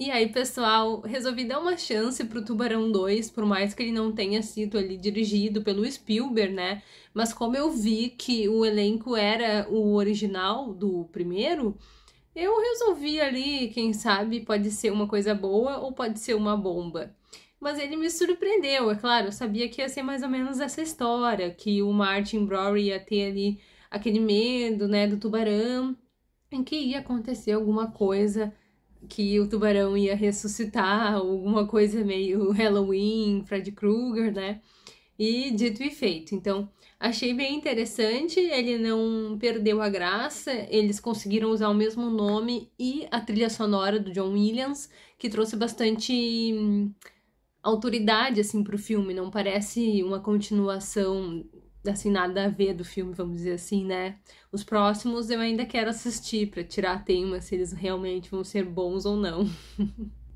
E aí, pessoal, resolvi dar uma chance pro Tubarão 2, por mais que ele não tenha sido ali dirigido pelo Spielberg, né? Mas como eu vi que o elenco era o original do primeiro, eu resolvi ali, quem sabe, pode ser uma coisa boa ou pode ser uma bomba. Mas ele me surpreendeu, é claro, eu sabia que ia ser mais ou menos essa história, que o Martin Brody ia ter ali aquele medo, né, do tubarão, em que ia acontecer alguma coisa que o tubarão ia ressuscitar, alguma coisa meio Halloween, Freddy Krueger, né? E dito e feito. Então, achei bem interessante, ele não perdeu a graça, eles conseguiram usar o mesmo nome e a trilha sonora do John Williams, que trouxe bastante hum, autoridade assim para o filme, não parece uma continuação assim, nada a ver do filme, vamos dizer assim, né? Os próximos eu ainda quero assistir para tirar a tema se eles realmente vão ser bons ou não.